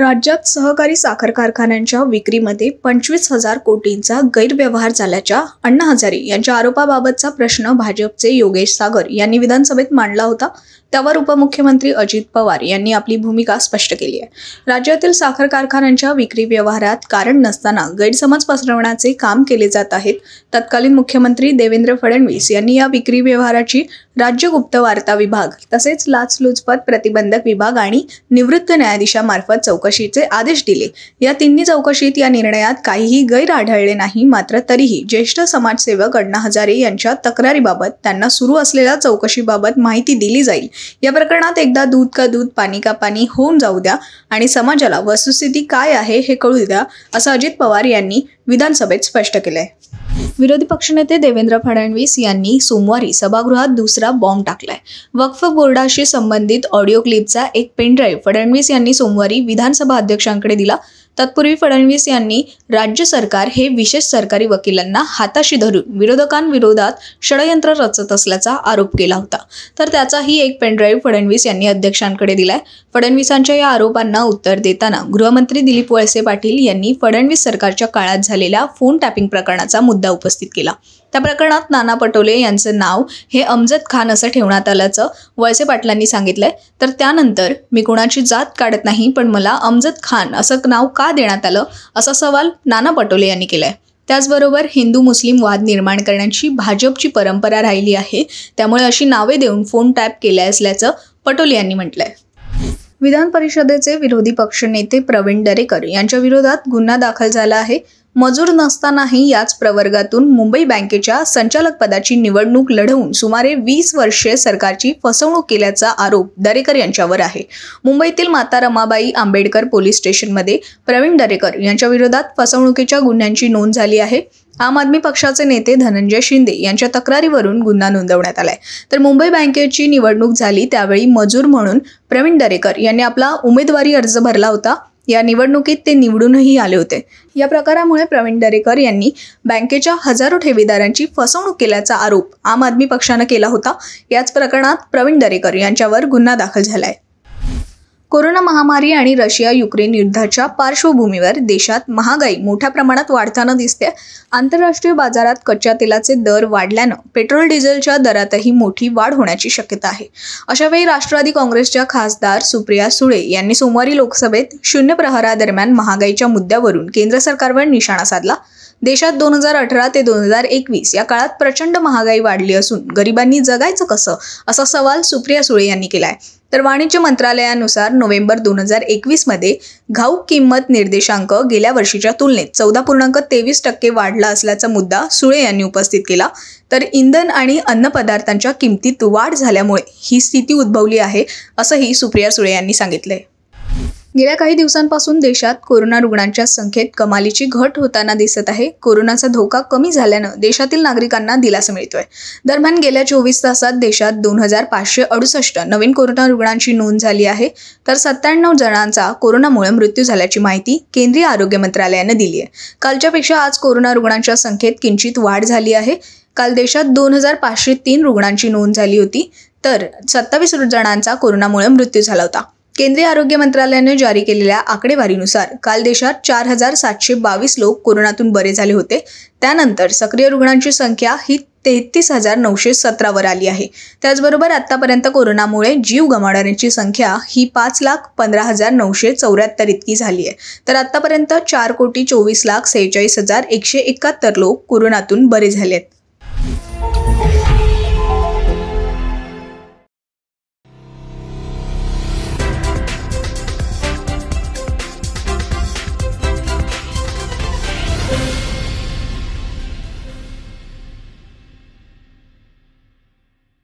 राज्यात सहकारी साखर कारखान्यांच्या विक्रीमध्ये पंचवीस हजार कोटींचा गैरव्यवहार झाल्याच्या अण्णा हजारे यांच्या आरोपाबाबतचा प्रश्न भाजपचे योगेश सागर यांनी विधानसभेत मांडला होता त्यावर उपमुख्यमंत्री अजित पवार यांनी आपली भूमिका स्पष्ट केली आहे राज्यातील साखर कारखान्यांच्या विक्री व्यवहारात कारण नसताना गैरसमज पसरवण्याचे काम केले जात आहेत तत्कालीन मुख्यमंत्री देवेंद्र फडणवीस यांनी या विक्री व्यवहाराची राज्य गुप्त वार्ता विभाग तसेच लाचलुचपत प्रतिबंधक विभाग आणि निवृत्त न्यायाधीशामार्फत चौकशीचे आदेश दिले या तिन्ही चौकशीत या निर्णयात काहीही गैर आढळले नाही मात्र तरीही ज्येष्ठ समाजसेवक अण्णा हजारे यांच्या तक्रारीबाबत त्यांना सुरू असलेल्या चौकशीबाबत माहिती दिली जाईल या प्रकरणात एकदा दूध का दूध पाणी का पाणी होऊन जाऊ द्या आणि समाजाला वस्तुस्थिती काय आहे हे कळू द्या असं अजित पवार यांनी विधानसभेत स्पष्ट केलंय विरोधी पक्षनेते देवेंद्र फडणवीस यांनी सोमवारी सभागृहात दुसरा बॉम्ब टाकलाय वक्फ बोर्डाशी संबंधित ऑडिओ क्लिपचा एक पेन पेनड्राईव्ह फडणवीस यांनी सोमवारी विधानसभा अध्यक्षांकडे दिला तत्पूर्वी फडणवीस यांनी राज्य सरकार हे विशेष सरकारी वकिलांना हाताशी धरून विरोधकांविरोधात षडयंत्र रचत असल्याचा आरोप केला होता तर त्याचाही एक पेनड्राईव्ह फडणवीस यांनी अध्यक्षांकडे दिलाय फडणवीसांच्या या आरोपांना उत्तर देताना गृहमंत्री दिलीप वळसे पाटील यांनी फडणवीस सरकारच्या काळात झालेल्या फोन टॅपिंग प्रकरणाचा मुद्दा उपस्थित केला त्या प्रकरणात नाना पटोले यांचं नाव हे अमजद खान असं ठेवण्यात आल्याचं वळसे पाटलांनी सांगितलंय तर त्यानंतर मी कुणाची जात काढत नाही पण मला अमजद खान असं नाव का देण्यात आलं असा सवाल नाना पटोले यांनी केलाय त्याचबरोबर हिंदू मुस्लिम वाद निर्माण करण्याची भाजपची परंपरा राहिली आहे त्यामुळे अशी नावे देऊन फोन टॅप केल्या असल्याचं पटोले यांनी म्हटलंय विधान परिषदेचे विरोधी पक्षनेते प्रवीण दरेकर यांच्या विरोधात गुन्हा दाखल झाला आहे मजूर नसतानाही याच प्रवर्गातून मुंबई बँकेच्या संचालक पदाची निवडणूक लढवून सुमारे वीस वर्षे सरकारची फसवणूक केल्याचा आरोप दरेकर यांच्यावर आहे मुंबईतील माता रमाबाई आंबेडकर पोलीस स्टेशनमध्ये प्रवीण दरेकर यांच्या विरोधात फसवणुकीच्या गुन्ह्यांची नोंद झाली आहे आम आदमी पक्षाचे नेते धनंजय शिंदे यांच्या तक्रारीवरून गुन्हा नोंदवण्यात आलाय तर मुंबई बँकेची निवडणूक झाली त्यावेळी मजूर म्हणून प्रवीण दरेकर यांनी आपला उमेदवारी अर्ज भरला होता या निवडणुकीत ते निवडूनही आले होते या प्रकारामुळे प्रवीण दरेकर यांनी बँकेच्या हजारो ठेवीदारांची फसवणूक केल्याचा आरोप आम आदमी पक्षानं केला होता याच प्रकरणात प्रवीण दरेकर यांच्यावर गुन्हा दाखल झाला आहे कोरोना महामारी आणि रशिया युक्रेन युद्धाच्या पार्श्वभूमीवर देशात महागाई मोठ्या प्रमाणात वाढताना दिसते आंतरराष्ट्रीय बाजारात कच्च्या तेलाचे दर वाढल्यानं पेट्रोल डिझेलच्या दरातही मोठी वाढ होण्याची शक्यता आहे अशावेळी राष्ट्रवादी काँग्रेसच्या खासदार सुप्रिया सुळे यांनी सोमवारी लोकसभेत शून्य दरम्यान महागाईच्या मुद्द्यावरून केंद्र सरकारवर निशाणा साधला देशात दोन हजार अठरा ते दोन हजार एकवीस या काळात प्रचंड महागाई वाढली असून गरिबांनी जगायचं कसं असा सवाल सुप्रिया सुळे यांनी केला आहे तर वाणिज्य मंत्रालयानुसार नोव्हेंबर दोन हजार एकवीसमध्ये घाऊक किंमत निर्देशांक गेल्या वर्षीच्या तुलनेत चौदा पूर्णांक तेवीस टक्के वाढला असल्याचा मुद्दा सुळे यांनी उपस्थित केला तर इंधन आणि अन्न पदार्थांच्या किमतीत वाढ झाल्यामुळे ही स्थिती उद्भवली आहे असंही सुप्रिया सुळे यांनी सांगितलंय गेल्या काही दिवसांपासून देशात कोरोना रुग्णांच्या संख्येत कमालीची घट होताना दिसत आहे कोरोनाचा धोका कमी झाल्यानं देशातील नागरिकांना दिलासा मिळतोय दरम्यान गेल्या चोवीस तासात देशात दोन हजार पाचशे अडुसष्ट नवीन कोरोना रुग्णांची नोंद झाली आहे तर सत्त्याण्णव जणांचा कोरोनामुळे मृत्यू झाल्याची माहिती केंद्रीय आरोग्य मंत्रालयानं दिली आहे कालच्यापेक्षा आज कोरोना रुग्णांच्या संख्येत किंचित वाढ झाली आहे काल देशात दोन हजार पाचशे तीन रुग्णांची नोंद झाली होती तर सत्तावीस जणांचा कोरोनामुळे मृत्यू झाला होता केंद्रीय आरोग्य मंत्रालयाने जारी केलेल्या आकडेवारीनुसार काल देशात चार हजार सातशे बावीस लोक कोरोनातून बरे झाले होते त्यानंतर सक्रिय रुग्णांची संख्या ही तेहतीस हजार नऊशे सतरावर आली आहे त्याचबरोबर आतापर्यंत कोरोनामुळे जीव गमावणाऱ्यांची संख्या ही पाच लाख पंधरा हजार नऊशे चौऱ्याहत्तर इतकी झाली आहे तर आतापर्यंत चार कोटी चोवीस लाख सेहेचाळीस हजार एकशे एकाहत्तर लोक कोरोनातून बरे झाले आहेत